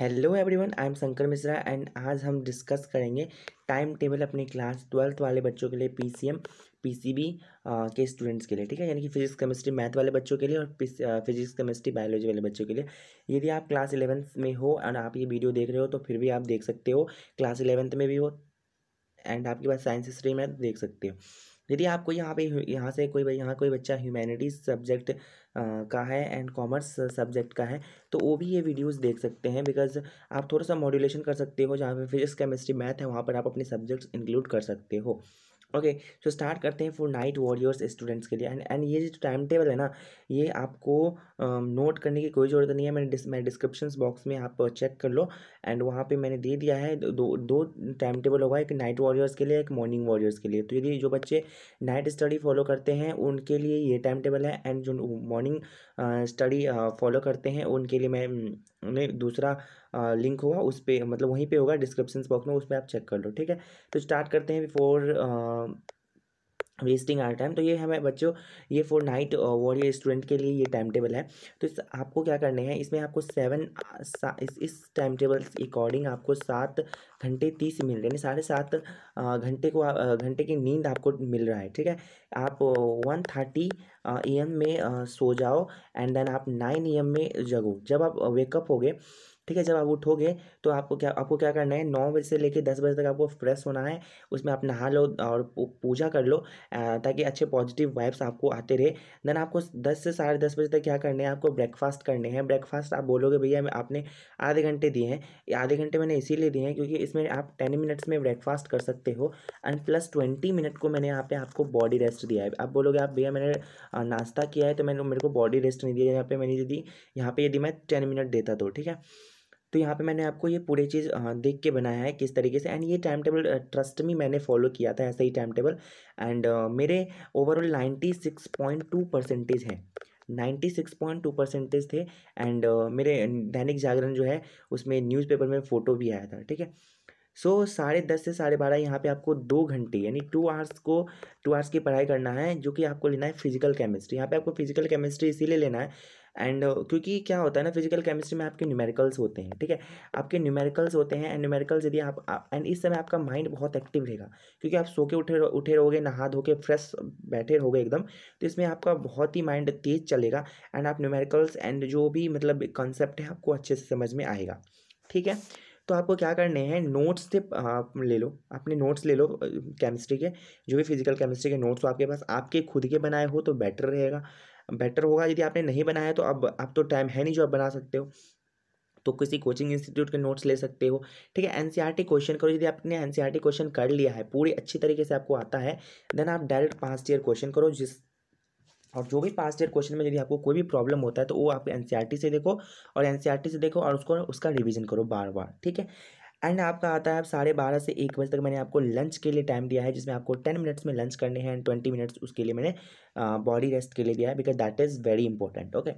Hello everyone I am Shankar Mishra and आज हम discuss करेंगे टाइम टेबल अपनी क्लास ट्वेल्थ वाले बच्चों के लिए पीसीएम पीसीबी के स्टूडेंट्स के लिए ठीक है यानी कि फिजिक्स केमिस्ट्री मैथ वाले बच्चों के लिए और फिजिक्स केमिस्ट्री बायोलॉजी वाले बच्चों के लिए यदि आप क्लास इलेवंथ में हो एंड आप ये वीडियो देख रहे हो तो फिर भी आप देख सकते हो क्लास इलेवंथ में भी हो एंड आपके पास साइंस स्ट्रीम है तो देख सकते हो यदि आपको यहाँ पे यहाँ से कोई यहाँ कोई बच्चा ह्यूमैनिटीज़ सब्जेक्ट का है एंड कॉमर्स सब्जेक्ट का है तो वो भी ये वीडियोस देख सकते हैं बिकॉज आप थोड़ा सा मॉड्यूलेशन कर सकते हो जहाँ पे फिजिक्स केमिस्ट्री मैथ है वहाँ पर आप अपने सब्जेक्ट्स इंक्लूड कर सकते हो ओके सो स्टार्ट करते हैं फॉर नाइट वॉरियर्स स्टूडेंट्स के लिए एंड एंड ये जो टाइम टेबल है ना ये आपको नोट um, करने की कोई ज़रूरत नहीं है मैंने डिस मैं डिस्क्रिप्शन बॉक्स में आप चेक कर लो एंड वहाँ पे मैंने दे दिया है दो दो टाइम टेबल होगा एक नाइट वॉरियर्स के लिए एक मॉर्निंग वॉरियर्स के लिए तो यदि जो बच्चे नाइट स्टडी फॉलो करते हैं उनके लिए ये टाइम टेबल है एंड जो मॉर्निंग स्टडी फॉलो करते हैं उनके लिए मैं उन्हें दूसरा लिंक होगा उस पर मतलब वहीं पे होगा डिस्क्रिप्शन बॉक्स में उस पर आप चेक कर लो ठीक है तो स्टार्ट करते हैं बिफोर वेस्टिंग आर टाइम तो ये हमें बच्चों ये फॉर नाइट वॉरियर स्टूडेंट के लिए ये टाइम टेबल है तो इस आपको क्या करने हैं इसमें आपको सेवन इस इस टाइम टेबल अकॉर्डिंग आपको सात घंटे तीस मिल रहे हैं साढ़े सात घंटे को घंटे की नींद आपको मिल रहा है ठीक है आप वन थर्टी ई एम में सो जाओ एंड देन आप नाइन ई एम में जगो जब आप वेकअप हो गए ठीक है जब आप उठोगे तो आपको क्या आपको क्या करना है नौ बजे से लेकर दस बजे तक आपको फ्रेश होना है उसमें आप नहा लो और पूजा कर लो ताकि अच्छे पॉजिटिव वाइब्स आपको आते रहे देन आपको दस से साढ़े दस बजे तक क्या करना है आपको ब्रेकफास्ट करने हैं ब्रेकफास्ट आप बोलोगे भैया आपने आधे घंटे दिए हैं आधे घंटे मैंने इसीलिए दिए हैं क्योंकि इसमें आप टेन मिनट्स में ब्रेकफास्ट कर सकते हो एंड प्लस ट्वेंटी मिनट को मैंने यहाँ पे आपको बॉडी रेस्ट दिया है आप बोलोगे आप भैया मैंने नाश्ता किया है तो मैंने मेरे को बॉडी रेस्ट नहीं दिया यहाँ पे मैंने यदि यहाँ पे यदि मैं टेन मिनट देता तो ठीक है तो यहाँ पे मैंने आपको ये पूरी चीज़ देख के बनाया है किस तरीके से एंड ये टाइम टेबल ट्रस्ट में मैंने फॉलो किया था ऐसा ही टाइम टेबल एंड मेरे overall ninety six point two percentage है ninety six point two percentage थे एंड uh, मेरे दैनिक जागरण जो है उसमें न्यूज़पेपर में फ़ोटो भी आया था ठीक है सो so, साढ़े दस से साढ़े बारह यहाँ पे आपको दो घंटे यानी टू आवर्स को टू आवर्स की पढ़ाई करना है जो कि आपको लेना है फिजिकल केमिस्ट्री यहाँ पे आपको फिजिकल केमिस्ट्री इसीलिए लेना है एंड uh, क्योंकि क्या होता है ना फिजिकल केमिस्ट्री में आपके न्यूमेरिकल्स होते हैं ठीक है आपके न्यूमेरिकल्स होते हैं एंड न्यूमेरिकल्स यदि आप एंड इस समय आपका माइंड बहुत एक्टिव रहेगा क्योंकि आप सो के उठे उठे रहोगे नहा धो के फ्रेश बैठे रहोगे एकदम तो इसमें आपका बहुत ही माइंड तेज चलेगा एंड आप न्यूमेरिकल्स एंड जो भी मतलब कॉन्सेप्ट है आपको अच्छे से समझ में आएगा ठीक है तो आपको क्या करने हैं नोट्स से ले लो अपने नोट्स ले लो केमिस्ट्री के जो भी फिजिकल केमिस्ट्री के नोट्स हो आपके पास आपके खुद के बनाए हो तो बेटर रहेगा बेटर होगा यदि आपने नहीं बनाया तो अब अब तो टाइम है नहीं जो आप बना सकते हो तो किसी कोचिंग इंस्टीट्यूट के नोट्स ले सकते हो ठीक है एनसीईआरटी क्वेश्चन e करो यदि आपने एनसीईआरटी क्वेश्चन e कर लिया है पूरी अच्छी तरीके से आपको आता है देन आप डायरेक्ट पास्ट ईयर क्वेश्चन करो जिस और जो भी पास्ट ईयर क्वेश्चन में यदि आपको कोई भी प्रॉब्लम होता है तो वो आप एन e से देखो और एन से देखो और उसको उसका रिविजन करो बार बार ठीक है एंड आपका आता है आप साढ़े बारह से एक बजे तक मैंने आपको लंच के लिए टाइम दिया है जिसमें आपको टेन मिनट्स में लंच करने हैं एंड ट्वेंटी मिनट्स उसके लिए मैंने बॉडी रेस्ट के लिए दिया है because that is very important okay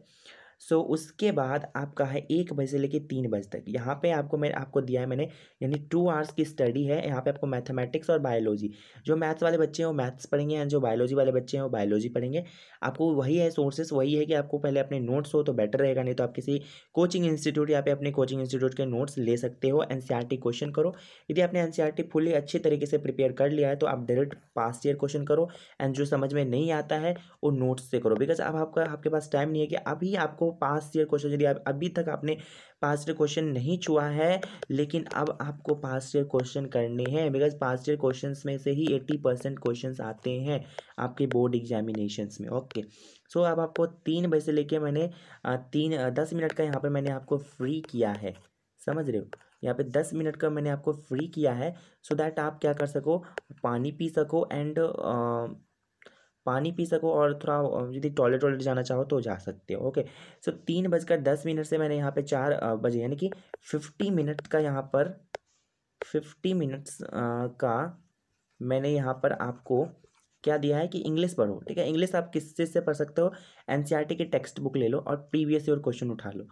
so उसके बाद आपका है एक बजे से लेकर तीन बजे तक यहाँ पे आपको मैं आपको दिया है मैंने यानी टू आवर्स की स्टडी है यहाँ पे आपको मैथमेटिक्स और बायोलॉजी जो मैथ्स वाले बच्चे हैं वो मैथ्स पढ़ेंगे एंड जो बायोलॉजी वाले बच्चे हैं वो बायोलॉजी पढ़ेंगे आपको वही है सोर्सेस वही है कि आपको पहले अपने नोट्स हो तो बेटर रहेगा नहीं तो आप किसी कोचिंग इंस्टीट्यूट या पे अपने कोचिंग इंस्टीट्यूट के नोट्स ले सकते हो एन क्वेश्चन e करो यदि आपने एन फुली अच्छे तरीके से प्रिपेयर कर लिया है तो आप डायरेक्ट पास्ट ईयर क्वेश्चन करो एंड जो समझ में नहीं आता है वो नोट्स से करो बिकॉज अब आपका आपके पास टाइम नहीं है कि अभी आपको देखो पास्ट ईयर क्वेश्चन यदि आप अभी तक आपने पास्ट ईयर क्वेश्चन नहीं छुआ है लेकिन अब आपको पास्ट ईयर क्वेश्चन करने हैं बिकॉज पास्ट ईयर क्वेश्चन में से ही एट्टी परसेंट क्वेश्चन आते हैं आपके बोर्ड एग्जामिनेशन में ओके सो so, अब आपको तीन बजे से लेके मैंने तीन दस मिनट का यहाँ पर मैंने आपको फ्री किया है समझ रहे हो यहाँ पे दस मिनट का मैंने आपको फ्री किया है सो so दैट आप क्या कर सको पानी पी सको एंड पानी पी सको और थोड़ा यदि टॉयलेट वॉयलेट जाना चाहो तो जा सकते हो ओके सो तीन बजकर दस मिनट से मैंने यहाँ पे चार बजे यानी कि फिफ्टी मिनट का यहाँ पर फिफ्टी मिनट्स का मैंने यहाँ पर आपको क्या दिया है कि इंग्लिश पढ़ो ठीक है इंग्लिश आप किस चीज़ से पढ़ सकते हो एन e की टेक्स्ट बुक ले लो और प्रीवियस ईयर क्वेश्चन उठा लो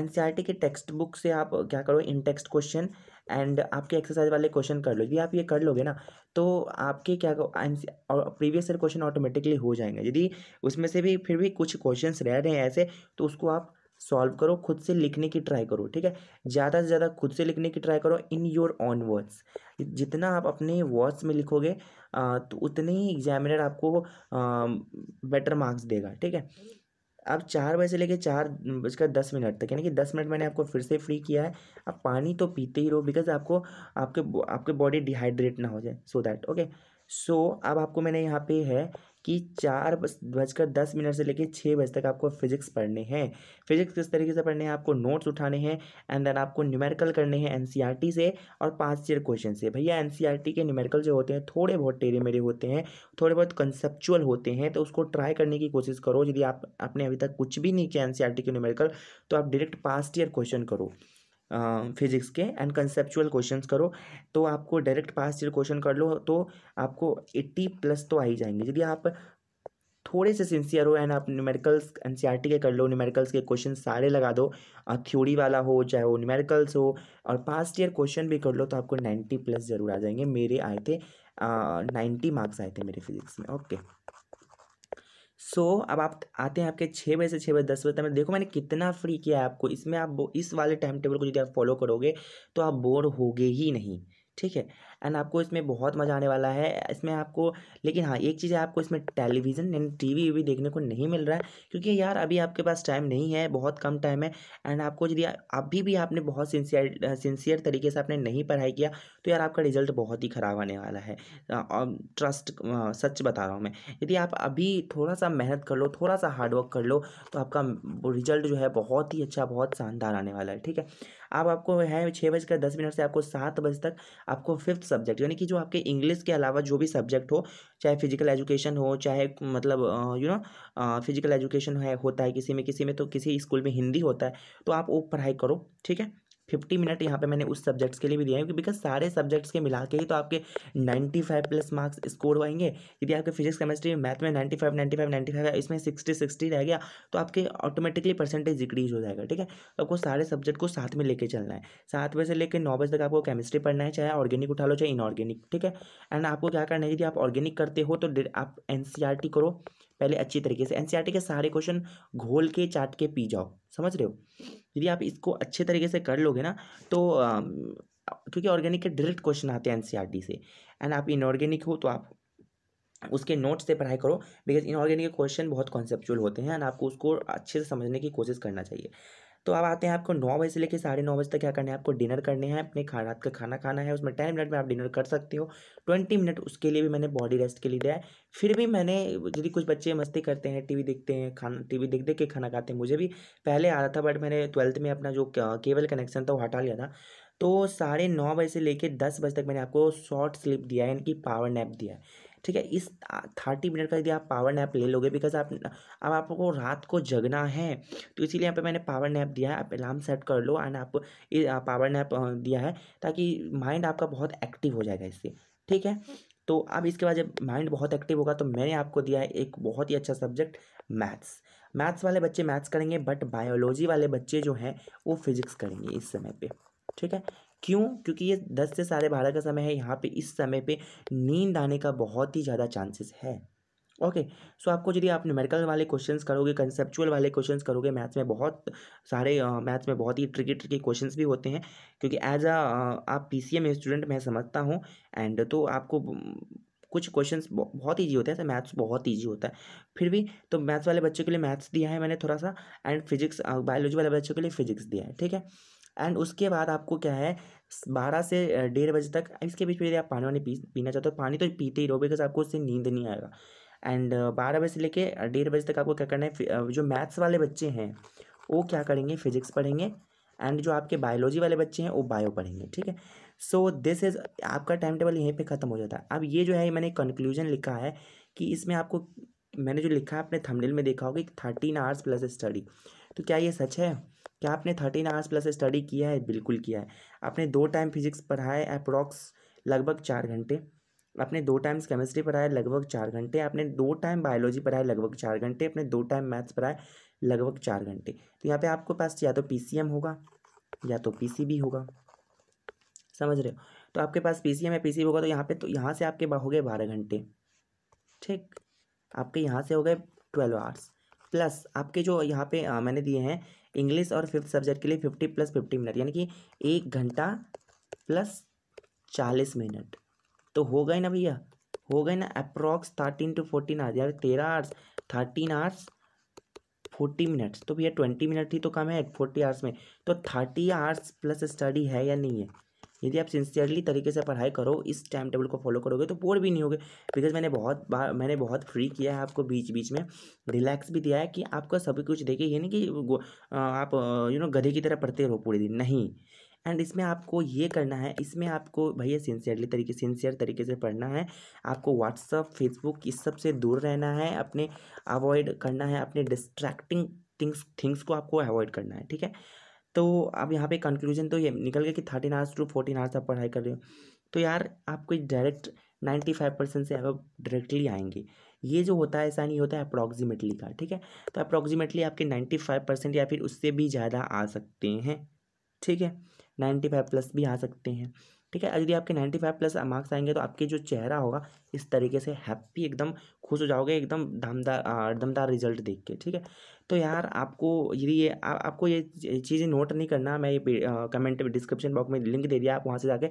एन e की टेक्स्ट बुक से आप क्या करो इन टेक्स्ट क्वेश्चन एंड आपके एक्सरसाइज वाले क्वेश्चन कर लो यदि आप ये कर लोगे ना तो आपके क्या एन और प्रीवियस ईयर क्वेश्चन ऑटोमेटिकली हो जाएंगे यदि उसमें से भी फिर भी कुछ क्वेश्चन रह रहे हैं ऐसे तो उसको आप सॉल्व करो खुद से लिखने की ट्राई करो ठीक है ज़्यादा से ज़्यादा खुद से लिखने की ट्राई करो इन योर ऑन वर्ड्स जितना आप अपने वर्ड्स में लिखोगे तो उतने ही एग्जामिनर आपको बेटर मार्क्स देगा ठीक है अब चार बजे से लेके चार बजकर दस मिनट तक यानी कि दस मिनट मैंने आपको फिर से फ्री किया है अब पानी तो पीते ही रहो बिकॉज आपको आपके आपके बॉडी डिहाइड्रेट ना हो जाए so that okay so so, अब आपको मैंने यहाँ पे है कि चार बजकर दस मिनट से लेकर छः बजे तक आपको फिजिक्स पढ़ने हैं फिजिक्स किस तरीके से पढ़ने हैं आपको नोट्स उठाने हैं एंड देन आपको न्यूमेरिकल करने हैं एनसीईआरटी e से और पांच चेयर क्वेश्चन से भैया एनसीईआरटी e के न्यूमेरिकल जो होते हैं थोड़े बहुत टेरे मेरे होते हैं थोड़े बहुत कंसेप्चुअल होते हैं तो उसको ट्राई करने की कोशिश करो यदि आप आपने अभी तक कुछ भी नहीं किया एन e के न्यूमेरिकल तो आप डायरेक्ट पास्ट ईयर क्वेश्चन करो हम्म। फिजिक्स के एंड कंसेप्चुअल क्वेश्चंस करो तो आपको डायरेक्ट पास ईयर क्वेश्चन कर लो तो आपको एट्टी प्लस तो आ ही जाएंगे यदि आप थोड़े से सिंसियर हो एंड आप न्यूमेरिकल्स एन के कर लो न्यूमेरिकल्स के क्वेश्चन सारे लगा दो थ्योरी वाला हो चाहे वो न्यूमेरिकल्स हो और पास्ट ईयर क्वेश्चन भी कर लो तो आपको नाइन्टी प्लस ज़रूर आ जाएंगे मेरे आए थे नाइन्टी मार्क्स आए थे मेरे फिजिक्स में ओके okay. सो so, अब आप आते हैं आपके छः बजे से छः बजे दस बजे तक में देखो मैंने कितना फ्री किया है आपको इसमें आप इस वाले टाइम टेबल को यदि आप फॉलो करोगे तो आप बोर होगे ही नहीं ठीक है एंड आपको इसमें बहुत मज़ा आने वाला है इसमें आपको लेकिन हाँ एक चीज़ है आपको इसमें टेलीविज़न यानी टी वी भी देखने को नहीं मिल रहा है क्योंकि यार अभी आपके पास टाइम नहीं है बहुत कम टाइम है एंड आपको यदि अभी भी आपने बहुत सिंसियर सिंसियर तरीके से आपने नहीं पढ़ाई किया तो यार आपका रिजल्ट बहुत ही ख़राब आने वाला है ट्रस्ट सच बता रहा हूँ मैं यदि आप अभी थोड़ा सा मेहनत कर लो थोड़ा सा हार्डवर्क कर लो तो आपका रिजल्ट जो है बहुत ही अच्छा बहुत शानदार आने वाला है ठीक है अब आप आपको है छः बजकर दस मिनट से आपको सात बजे तक आपको फिफ्थ सब्जेक्ट यानी कि जो आपके इंग्लिश के अलावा जो भी सब्जेक्ट हो चाहे फिजिकल एजुकेशन हो चाहे मतलब यू नो फिजिकल एजुकेशन है होता है किसी में किसी में तो किसी स्कूल में हिंदी होता है तो आप वो पढ़ाई करो ठीक है फिफ्टी मिनट यहाँ पे मैंने उस सब्जेक्ट्स के लिए भी दिया है बिकॉज सारे सब्जेक्ट्स के मिला के ही तो आपके ninety five plus marks score होंगे यदि आपके फिजिक्स केमिस्ट्री मैथ में ninety five ninety five ninety five इसमें सिक्सटी सिक्सटी रह गया तो आपके ऑटोमेटिकली परसेंटेज डिक्रीज हो जाएगा ठीक है तो आपको सारे सब्जेक्ट को साथ में लेके चलना है सात बजे से लेकर नौ बजे तक आपको केमिस्ट्री पढ़ना है चाहे ऑर्गेनिक उठा लो चाहे इनऑर्गेनिक ठीक है एंड आपको क्या करना है यदि आप ऑर्गेनिक करते हो तो आप एन e करो पहले अच्छी तरीके से एनसीईआरटी के सारे क्वेश्चन घोल के चाट के पी जाओ समझ रहे हो यदि आप इसको अच्छे तरीके से कर लोगे ना तो क्योंकि ऑर्गेनिक के डायरेक्ट क्वेश्चन आते हैं एन से एंड आप इनऑर्गेनिक हो तो आप उसके नोट्स से पढ़ाई करो बिकॉज इनऑर्गेनिक के क्वेश्चन बहुत कॉन्सेप्चुअल होते हैं एंड आपको उसको अच्छे से समझने की कोशिश करना चाहिए तो अब आते हैं आपको नौ बजे से लेकर साढ़े नौ बजे तक क्या करना है आपको डिनर करने हैं अपने खा रात का खाना खाना है उसमें टेन मिनट में आप डिनर कर सकते हो ट्वेंटी मिनट उसके लिए भी मैंने बॉडी रेस्ट के लिए दिया है फिर भी मैंने यदि कुछ बच्चे मस्ती करते हैं टी देखते हैं खाना टी देख देख के खाना खाते हैं मुझे भी पहले आ रहा था बट मैंने ट्वेल्थ में अपना जो केबल कनेक्शन था वो हटा लिया था तो साढ़े नौ बजे से लेकर दस बजे तक मैंने आपको शॉर्ट स्लिप दिया है यानी कि पावर नैप दिया है ठीक है इस थर्टी मिनट का यदि आप पावर नैप ले लोगे बिकॉज आप अब आपको रात को जगना है तो इसीलिए यहाँ पे मैंने पावर नैप दिया है आप अलार्म सेट कर लो एंड आप पावर नैप दिया है ताकि माइंड आपका बहुत एक्टिव हो जाएगा इससे ठीक है तो अब इसके बाद जब माइंड बहुत एक्टिव होगा तो मैंने आपको दिया है एक बहुत ही अच्छा सब्जेक्ट मैथ्स मैथ्स वाले बच्चे मैथ्स करेंगे बट बायोलॉजी वाले बच्चे जो हैं वो फिजिक्स करेंगे इस समय पे ठीक है क्यों क्योंकि ये दस से साढ़े बारह का समय है यहाँ पे इस समय पे नींद आने का बहुत ही ज़्यादा चांसेस है ओके okay, सो so आपको यदि आप न्यूमेरिकल वाले क्वेश्चंस करोगे कंसेप्चुअल वाले क्वेश्चंस करोगे मैथ्स में बहुत सारे मैथ्स uh, में बहुत ही ट्रिकी ट्रिकी क्वेश्चंस भी होते हैं क्योंकि एज अ आप पी स्टूडेंट मैं समझता हूँ एंड तो आपको कुछ क्वेश्चंस बहुत ईजी होते हैं मैथ्स बहुत ईजी होता है फिर भी तो मैथ्स वाले बच्चों के लिए मैथ्स दिया है मैंने थोड़ा सा एंड फिजिक्स बायोलॉजी वाले बच्चों के लिए फिजिक्स दिया है ठीक है एंड उसके बाद आपको क्या है बारह से डेढ़ बजे तक इसके बीच में यदि आप पानी वानी पी पीना चाहते हो पानी तो पीते ही रहो बिकॉज आपको उससे नींद नहीं आएगा एंड बारह बजे से लेके डेढ़ बजे तक आपको क्या करना है जो मैथ्स वाले बच्चे हैं वो क्या करेंगे फिजिक्स पढ़ेंगे एंड जो आपके बायोलॉजी वाले बच्चे हैं वो बायो पढ़ेंगे ठीक है सो दिस इज़ आपका टाइम टेबल यहीं पे ख़त्म हो जाता है अब ये जो है मैंने कंक्लूजन लिखा है कि इसमें आपको मैंने जो लिखा है अपने थंबनेल में देखा होगा कि थर्टीन आवर्स प्लस स्टडी तो क्या ये सच है क्या आपने थर्टीन आवर्स प्लस स्टडी किया है बिल्कुल किया है आपने दो टाइम फिजिक्स पढ़ाए है अप्रॉक्स लगभग चार घंटे आपने दो टाइम्स केमिस्ट्री पढ़ाया लगभग चार घंटे आपने दो टाइम बायोलॉजी पढ़ाया लगभग चार घंटे अपने दो टाइम मैथ्स पढ़ाया लगभग चार घंटे तो यहाँ पे आपके पास या तो पी होगा या तो पी होगा समझ रहे हो तो आपके पास पी या पी होगा तो यहाँ पे तो यहाँ से आपके हो गए बारह घंटे ठीक आपके यहाँ से हो गए ट्वेल्व आवर्स प्लस आपके जो यहाँ पे आ, मैंने दिए हैं इंग्लिश और फिफ्थ सब्जेक्ट के लिए फिफ्टी प्लस फिफ्टी मिनट यानी कि एक घंटा प्लस चालीस मिनट तो हो गए ना भैया हो गए ना approx thirteen to fourteen hours यार तेरह hours thirteen hours forty minutes तो भैया ट्वेंटी मिनट ही तो कम है फोर्टी आवर्स में तो थर्टी आवर्स प्लस स्टडी है या नहीं है यदि आप सिंसियरली तरीके से पढ़ाई करो इस टाइम टेबल को फॉलो करोगे तो बोर भी नहीं होगे बिकॉज मैंने बहुत बार मैंने बहुत फ्री किया है आपको बीच बीच में रिलैक्स भी दिया है कि आपको सभी कुछ देखे ये नहीं कि आप यू नो गधे की तरह पढ़ते रहो पूरे दिन नहीं एंड इसमें आपको ये करना है इसमें आपको भैया सिंसियरली तरीके सिंसियर तरीके से पढ़ना है आपको व्हाट्सअप फेसबुक इस सब से दूर रहना है अपने अवॉइड करना है अपने डिस्ट्रैक्टिंग थिंग्स थिंग्स को आपको अवॉइड करना है ठीक है तो अब यहाँ पे कंक्लूजन तो ये निकल गया कि thirteen hours to fourteen hours आप पढ़ाई कर रहे हो तो यार आपको डायरेक्ट नाइन्टी फाइव परसेंट से अब डायरेक्टली आएंगे ये जो होता है ऐसा नहीं होता है अप्रॉक्सीमेटली का ठीक है तो अप्रॉक्सीमेटली आपके नाइन्टी फाइव परसेंट या फिर उससे भी ज़्यादा आ सकते हैं ठीक है नाइन्टी फाइव प्लस भी आ सकते हैं ठीक है यदि आपके नाइन्टी फाइव प्लस मार्क्स आएंगे तो आपके जो चेहरा होगा इस तरीके से हैप्पी एकदम खुश हो जाओगे एकदम दमदार दमदार रिजल्ट देख के ठीक है तो यार आपको यदि ये आ, आपको ये चीज़ें नोट नहीं करना मैं ये कमेंट डिस्क्रिप्शन बॉक्स में लिंक दे दिया आप वहाँ से जाके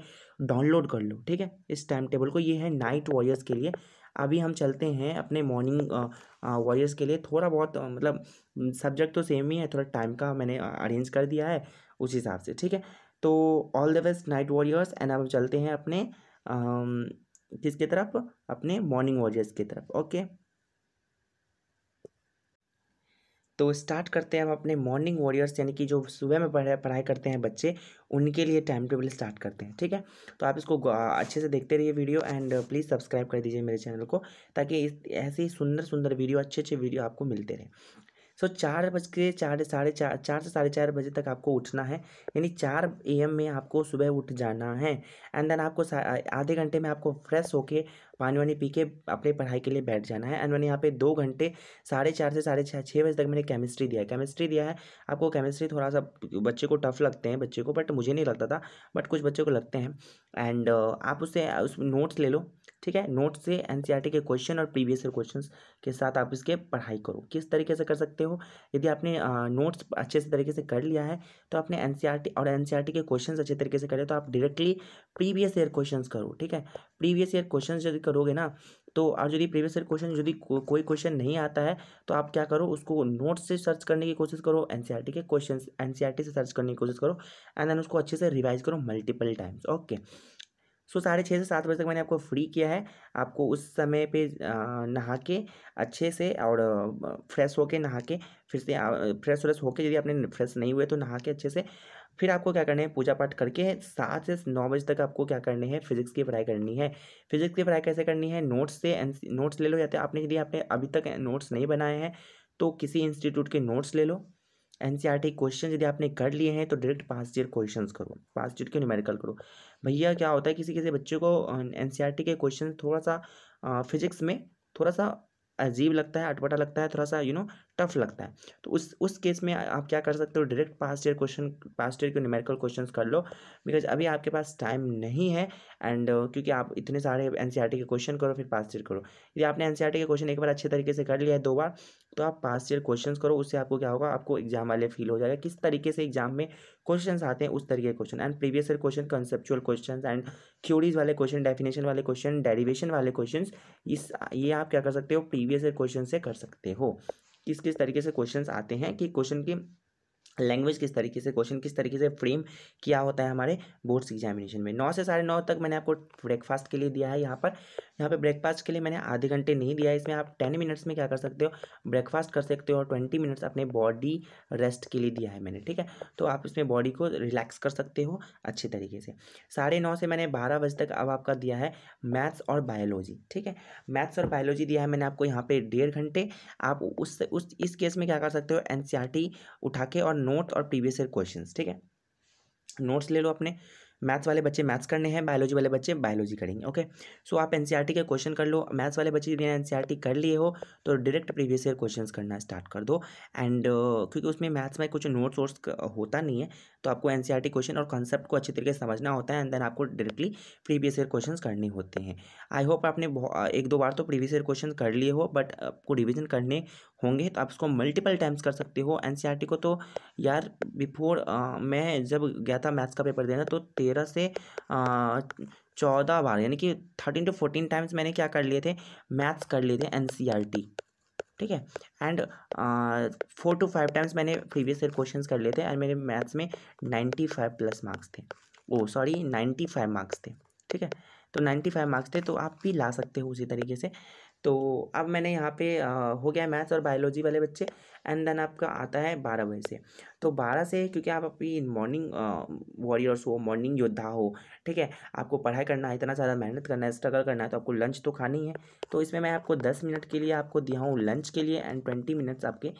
डाउनलोड कर लो ठीक है इस टाइम टेबल को ये है नाइट वॉरियर्स के लिए अभी हम चलते हैं अपने मॉर्निंग वॉरियर्स के लिए थोड़ा बहुत मतलब सब्जेक्ट तो सेम ही है थोड़ा टाइम का मैंने अरेंज कर दिया है उस हिसाब से ठीक है तो all the best night warriors and अब चलते हैं अपने किसके तरफ अपने मॉर्निंग वॉरियर्स की तरफ ओके तो स्टार्ट करते हैं हम अपने मॉर्निंग वॉरियर्स यानी कि जो सुबह में पढ़ाई पढ़ाई करते हैं बच्चे उनके लिए टाइम टेबल स्टार्ट करते हैं ठीक है तो आप इसको अच्छे से देखते रहिए वीडियो एंड प्लीज़ सब्सक्राइब कर दीजिए मेरे चैनल को ताकि ऐसे ही सुंदर सुंदर वीडियो अच्छे अच्छे वीडियो आपको मिलते रहे सो चार बज के चार साढ़े चार चार से साढ़े चार बजे तक आपको उठना है यानी चार ए एम में आपको सुबह उठ जाना है एंड देन आपको आधे घंटे में आपको फ्रेश होके पानी वानी पी के अपने पढ़ाई के लिए बैठ जाना है एंड मैंने यहाँ पे दो घंटे साढ़े चार से साढ़े छः छः बजे तक मैंने केमिस्ट्री दिया है केमिस्ट्री दिया है आपको केमिस्ट्री थोड़ा सा बच्चे को टफ लगते हैं बच्चे को बट मुझे नहीं लगता था बट कुछ बच्चे को लगते हैं एंड आप उससे उस नोट्स ले लो ठीक है नोट से एनसीईआरटी के क्वेश्चन और प्रीवियस ईयर क्वेश्चन के साथ आप इसके पढ़ाई करो किस तरीके से कर सकते हो यदि आपने नोट्स अच्छे से तरीके से कर लिया है तो आपने एन और एन के क्वेश्चन अच्छे तरीके से करें तो आप डायरेक्टली प्रीवियस ईयर क्वेश्चन करो ठीक है प्रीवियस ईयर क्वेश्चन यदि करोगे ना तो आप यदि प्रीवियस ईयर क्वेश्चन यदि कोई क्वेश्चन नहीं आता है तो आप क्या करो उसको नोट्स से सर्च करने की कोशिश करो एन के क्वेश्चन एन से सर्च करने की कोशिश करो एंड देन उसको अच्छे से रिवाइज करो मल्टीपल टाइम्स ओके सो साढ़े छः से सात बजे तक मैंने आपको फ्री किया है आपको उस समय पे नहा के अच्छे से और फ्रेश होके नहा के फिर से फ्रेश व्रेश होके यदि आपने फ्रेश नहीं हुए तो नहा के अच्छे से फिर आपको क्या करना है पूजा पाठ करके सात से नौ बजे तक आपको क्या करने है फिजिक्स की पढ़ाई करनी है फिजिक्स की पढ़ाई कैसे करनी है नोट्स से नोट्स ले लो या तो आपने यदि आपने अभी तक नोट्स नहीं बनाए हैं तो किसी इंस्टीट्यूट के नोट्स ले लो एन क्वेश्चन e यदि आपने कर लिए हैं तो डायरेक्ट पास्ट ईयर क्वेश्चन करो पास्ट ईयर के न्यूमेरिकल करो भैया क्या होता है किसी किसी बच्चे को एन e के क्वेश्चन थोड़ा सा फिजिक्स में थोड़ा सा अजीब लगता है अटपटा लगता है थोड़ा सा यू नो टफ लगता है तो उस उस केस में आप क्या कर सकते हो direct past year question past year के न्यूमेरिकल क्वेश्चन कर लो बिकॉज अभी आपके पास टाइम नहीं है एंड uh, क्योंकि आप इतने सारे एन e के क्वेश्चन करो फिर पास्ट ईयर करो यदि आपने एन e के क्वेश्चन एक बार अच्छे तरीके से कर लिया है दो बार तो आप पास्ट ईयर क्वेश्चन करो उससे आपको क्या होगा आपको एग्जाम वाले फील हो जाएगा किस तरीके से एग्जाम में क्वेश्चन आते हैं उस तरीके के question and previous year question conceptual question and theories वाले क्वेश्चन डेफिनेशन वाले क्वेश्चन डेरिवेशन वाले क्वेश्चन इस ये आप क्या कर सकते हो प्रीवियस ईयर क्वेश्चन से कर सकते हो किस किस तरीके से क्वेश्चन आते हैं कि क्वेश्चन की लैंग्वेज किस तरीके से क्वेश्चन किस तरीके से फ्रेम किया होता है हमारे बोर्ड्स एग्जामिनेशन में नौ से साढ़े नौ तक मैंने आपको ब्रेकफास्ट के लिए दिया है यहाँ पर यहाँ पे ब्रेकफास्ट के लिए मैंने आधे घंटे नहीं दिया है इसमें आप टेन मिनट्स में क्या कर सकते हो ब्रेकफास्ट कर सकते हो और ट्वेंटी मिनट्स अपने बॉडी रेस्ट के लिए दिया है मैंने ठीक है तो आप इसमें बॉडी को रिलैक्स कर सकते हो अच्छे तरीके से साढ़े नौ से मैंने बारह बजे तक अब आपका दिया है मैथ्स और बायोलॉजी ठीक है मैथ्स और बायोलॉजी दिया है मैंने आपको यहाँ पर डेढ़ घंटे आप उस इस केस में क्या कर सकते हो एन e उठा के और नोट्स और प्रीवियस ईयर क्वेश्चन ठीक है नोट्स ले लो अपने मैथ्स वाले बच्चे मैथ्स करने हैं बायोलॉजी वाले बच्चे बायोलॉजी करेंगे ओके सो आप एन e के क्वेश्चन कर लो मैथ्स वाले बच्चे बिना एन e कर लिए हो तो डायरेक्ट प्रीवियस ईयर क्वेश्चन करना स्टार्ट कर दो एंड uh, क्योंकि उसमें मैथ्स में कुछ नोट्स वोट्स होता नहीं है तो आपको एन क्वेश्चन e और कॉन्सेप्ट को अच्छे तरीके से समझना होता है एंड देन आपको डायरेक्टली प्रीवियस ईयर क्वेश्चन करने होते हैं आई होप आपने एक दो बार तो प्रीवियस ईयर क्वेश्चन कर लिए हो बट आपको रिविजन करने होंगे तो आप इसको मल्टीपल टाइम्स कर सकते हो एन e को तो यार बिफोर मैं जब गया था मैथ्स का पेपर देना तो तेरह से चौदह बार यानी कि थर्टीन टू फोर्टीन टाइम्स मैंने क्या कर लिए थे मैथ्स कर लिए थे एन e ठीक है and four to five times मैंने प्रीवियस ईयर क्वेश्चन कर लिए थे एंड मेरे मैथ्स में नाइन्टी फाइव प्लस मार्क्स थे oh sorry ninety five marks थे ठीक है तो नाइन्टी फाइव मार्क्स थे तो आप भी ला सकते हो उसी तरीके से तो अब मैंने यहाँ पे हो गया मैथ्स और बायोलॉजी वाले बच्चे एंड देन आपका आता है बारह बजे से तो बारह से क्योंकि आप अभी मॉर्निंग वॉरियर्स हो मॉर्निंग योद्धा हो ठीक है आपको पढ़ाई करना है इतना ज़्यादा मेहनत करना है स्ट्रगल करना है तो आपको लंच तो खानी है तो इसमें मैं आपको दस मिनट के लिए आपको दिया हूँ लंच के लिए एंड ट्वेंटी मिनट्स आपके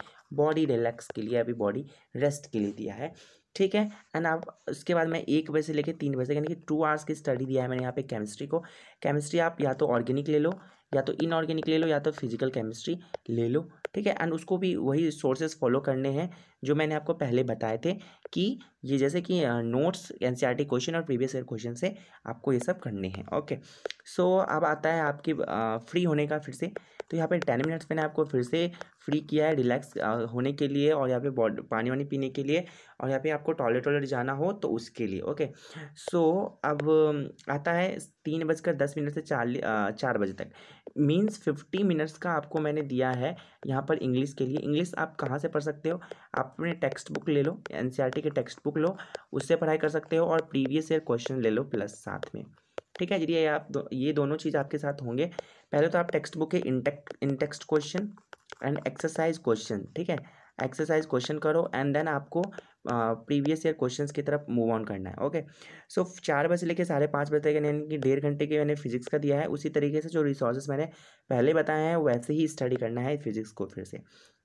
बॉडी रिलैक्स के लिए अभी बॉडी रेस्ट के लिए दिया है ठीक है एंड आप उसके बाद मैं एक बजे से लेकर तीन बजे यानी कि टू आवर्स की स्टडी दिया है मैंने यहाँ पे केमिस्ट्री को केमिस्ट्री आप या तो ऑर्गेनिक ले लो या तो इनऑर्गेनिक ले लो या तो फिजिकल केमिस्ट्री ले लो ठीक है एंड उसको भी वही सोर्सेज फॉलो करने हैं जो मैंने आपको पहले बताए थे कि ये जैसे कि नोट्स एन क्वेश्चन और प्रीवियस ईयर क्वेश्चन से आपको ये सब करने हैं ओके सो अब आता है आपकी फ्री होने का फिर से तो यहाँ पे टेन मिनट्स मैंने आपको फिर से फ्री किया है रिलैक्स होने के लिए और यहाँ पे पानी वानी पीने के लिए और यहाँ पे आपको टॉयलेट वॉयलेट जाना हो तो उसके लिए ओके सो so, अब आता है तीन बजकर दस मिनट से चार चार बजे तक मीन्स फिफ्टी मिनट्स का आपको मैंने दिया है यहाँ पर इंग्लिश के लिए इंग्लिश आप कहाँ से पढ़ सकते हो आप अपने टेक्स्ट बुक ले लो एन e के टेक्स्ट बुक लो उससे पढ़ाई कर सकते हो और प्रीवियस ईयर क्वेश्चन ले लो प्लस साथ में ठीक है ये आप दो, ये दोनों चीज़ आपके साथ होंगे पहले तो आप टेक्स्ट बुक के intext in text question and exercise question ठीक है एक्सरसाइज क्वेश्चन करो एंड देन आपको प्रीवियस ईयर क्वेश्चंस की तरफ मूव ऑन करना है ओके सो so, चार बजे से लेकर साढ़े पाँच बजे तक यानी कि डेढ़ घंटे के मैंने फिजिक्स का दिया है उसी तरीके से जो रिसोर्सेज मैंने पहले बताए हैं वैसे ही स्टडी करना है फिजिक्स को फिर से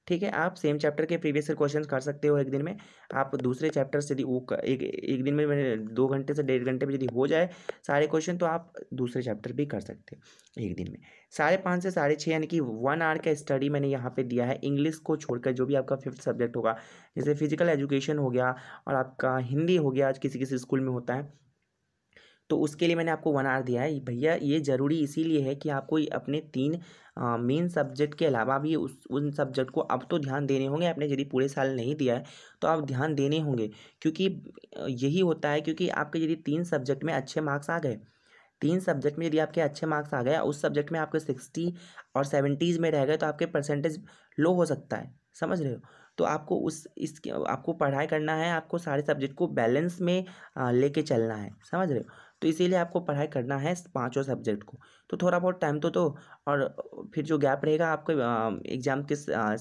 ठीक है आप सेम चैप्टर के प्रीवियस ईयर क्वेश्चन कर सकते हो एक दिन में आप दूसरे चैप्टर से यदि वो एक एक दिन में मैंने दो घंटे से डेढ़ घंटे में यदि हो जाए सारे क्वेश्चन तो आप दूसरे चैप्टर भी कर सकते हो एक दिन में साढ़े पाँच से साढ़े छः यानी कि वन आवर का स्टडी मैंने यहाँ पे दिया है इंग्लिश को छोड़कर जो भी आपका फिफ्थ सब्जेक्ट होगा जैसे फिजिकल एजुकेशन हो गया और आपका हिंदी हो गया आज किसी किसी स्कूल में होता है तो उसके लिए मैंने आपको वन आर दिया है भैया ये ज़रूरी इसीलिए है कि आपको अपने तीन मेन सब्जेक्ट के अलावा भी उस उन सब्जेक्ट को अब तो ध्यान देने होंगे आपने यदि पूरे साल नहीं दिया है तो आप ध्यान देने होंगे क्योंकि यही होता है क्योंकि आपके यदि तीन सब्जेक्ट में अच्छे मार्क्स आ गए तीन सब्जेक्ट में यदि आपके अच्छे मार्क्स आ गए उस सब्जेक्ट में आपके सिक्सटी और सेवेंटीज़ में रह गए तो आपके परसेंटेज लो हो सकता है समझ रहे हो तो आपको उस इस आपको पढ़ाई करना है आपको सारे सब्जेक्ट को बैलेंस में लेके चलना है समझ रहे हो तो इसीलिए आपको पढ़ाई करना है पांचों सब्जेक्ट को तो थोड़ा बहुत टाइम तो दो तो और फिर जो गैप रहेगा आपको एग्ज़ाम के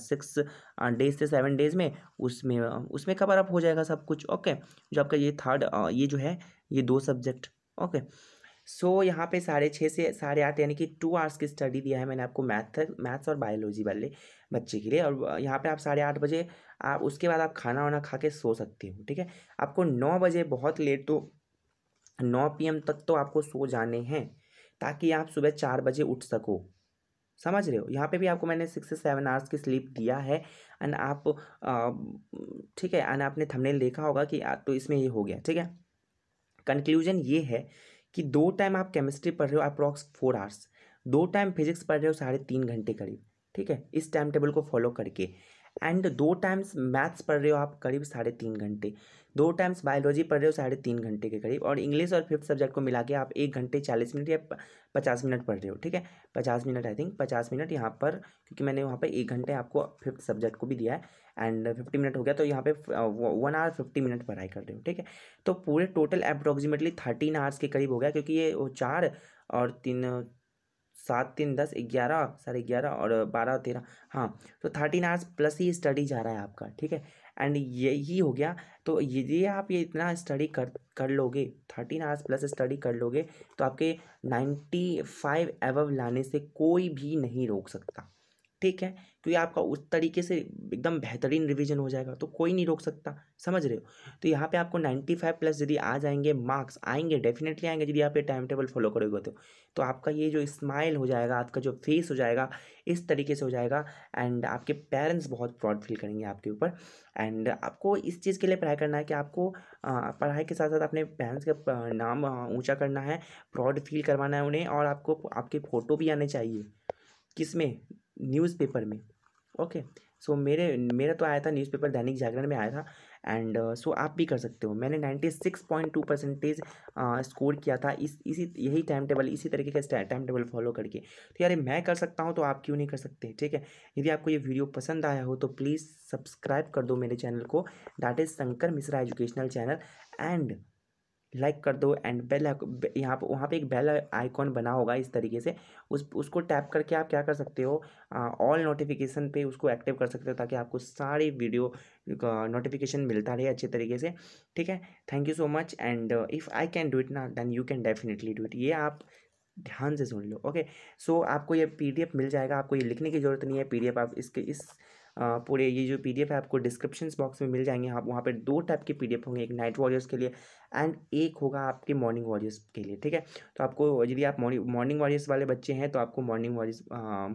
सिक्स डेज से सेवन डेज में उसमें उसमें कवर अप हो जाएगा सब कुछ ओके जो आपका ये थर्ड ये जो है ये दो सब्जेक्ट ओके सो so, यहाँ पे साढ़े छः से साढ़े आठ यानी कि टू आवर्स की स्टडी दिया है मैंने आपको मैथ मैथ्स और बायोलॉजी वाले बच्चे के लिए और यहाँ पे आप साढ़े आठ बजे आप उसके बाद आप खाना वाना खा के सो सकते हो ठीक है आपको नौ बजे बहुत लेट तो नौ पी तक तो आपको सो जाने हैं ताकि आप सुबह चार बजे उठ सको समझ रहे हो यहाँ पे भी आपको मैंने सिक्स से सेवन आवर्स की स्लीप दिया है एंड आप ठीक है एंड आपने थंबनेल देखा होगा कि तो इसमें ये हो गया ठीक है कंक्लूजन ये है कि दो टाइम आप केमिस्ट्री पढ़ रहे हो अप्रॉक्स फोर आवर्स दो टाइम फिजिक्स पढ़ रहे हो साढ़े तीन घंटे करीब ठीक है इस टाइम टेबल को फॉलो करके एंड दो टाइम्स मैथ्स पढ़ रहे हो आप करीब साढ़े तीन घंटे दो टाइम्स बायोलॉजी पढ़ रहे हो साढ़े तीन घंटे के करीब और इंग्लिश और फिफ्थ सब्जेक्ट को मिला के आप एक घंटे चालीस मिनट या पचास मिनट पढ़ रहे हो ठीक है पचास मिनट आई थिंक पचास मिनट यहाँ पर क्योंकि मैंने वहाँ पर एक घंटे आपको फिफ्थ सब्जेक्ट को भी दिया है एंड फिफ्टी मिनट हो गया तो यहाँ पे वन आवर फिफ्टी मिनट पढ़ाई कर रहे हो ठीक है तो पूरे टोटल अप्रोक्सीमेटली थर्टीन आवर्स के करीब हो गया क्योंकि ये वो चार और तीन सात तीन दस ग्यारह साढ़े ग्यारह और बारह तेरह हाँ तो थर्टीन आवर्स प्लस ही स्टडी जा रहा है आपका ठीक है एंड यही हो गया तो यदि आप ये इतना स्टडी कर कर लोगे थर्टीन आवर्स प्लस स्टडी कर लोगे तो आपके नाइन्टी फाइव एवव लाने से कोई भी नहीं रोक सकता ठीक है क्योंकि आपका उस तरीके से एकदम बेहतरीन रिवीजन हो जाएगा तो कोई नहीं रोक सकता समझ रहे हो तो यहाँ पे आपको 95 प्लस यदि आ जाएंगे मार्क्स आएंगे डेफिनेटली आएंगे यदि आप ये टाइम टेबल फॉलो करोगे तो तो आपका ये जो स्माइल हो जाएगा आपका जो फेस हो जाएगा इस तरीके से हो जाएगा एंड आपके पेरेंट्स बहुत प्राउड फील करेंगे आपके ऊपर एंड आपको इस चीज़ के लिए पढ़ाई करना है कि आपको पढ़ाई के साथ साथ अपने पेरेंट्स का नाम ऊँचा करना है प्राउड फील करवाना है उन्हें और आपको आपके फ़ोटो भी आने चाहिए किस में न्यूज़पेपर में ओके सो मेरे मेरा तो आया था न्यूज़पेपर दैनिक जागरण में आया था एंड सो uh, आप भी कर सकते हो मैंने ninety six point two percentage score किया था इस इसी यही टाइम टेबल इसी तरीके का टाइम टेबल फॉलो करके तो यार मैं कर सकता हूँ तो आप क्यों नहीं कर सकते ठीक है यदि आपको ये वीडियो पसंद आया हो तो प्लीज़ सब्सक्राइब कर दो मेरे चैनल को that is Shankar Mishra educational channel and like कर दो एंड बेल यहाँ पर वहाँ पर एक बेल आइकॉन बना होगा इस तरीके से उस उसको टैप करके आप क्या कर सकते हो ऑल नोटिफिकेशन पे उसको एक्टिव कर सकते हो ताकि आपको सारी वीडियो नोटिफिकेशन मिलता रहे अच्छे तरीके से ठीक है thank you so much and if I can do it ना then you can definitely do it ये आप ध्यान से सुन लो ओके सो so, आपको ये पी मिल जाएगा आपको ये लिखने की ज़रूरत नहीं है पी आप इसके इस पूरे ये जो पी है आपको डिस्क्रिप्शन बॉक्स में मिल जाएंगे आप वहाँ पर दो टाइप के पी होंगे एक नाइट वॉरियर्स के लिए एंड एक होगा आपके मॉर्निंग वॉरियर्स के लिए ठीक है तो आपको यदि आप मॉर्निंग वॉरियर्स वाले बच्चे हैं तो आपको मॉर्निंग वॉरियर्स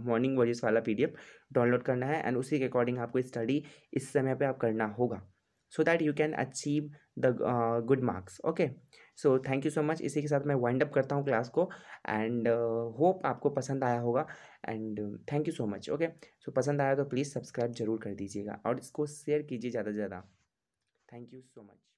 मॉर्निंग वॉरियर्स वाला पी डाउनलोड करना है एंड उसी के अकॉर्डिंग आपको स्टडी इस समय पर आप करना होगा so that you can achieve the good marks okay so thank you so much इसी के साथ मैं वाइंड अप करता हूँ क्लास को एंड होप uh, आपको पसंद आया होगा and thank you so much okay so पसंद आया तो प्लीज़ सब्सक्राइब जरूर कर दीजिएगा और इसको शेयर कीजिए ज़्यादा से ज़्यादा थैंक यू सो मच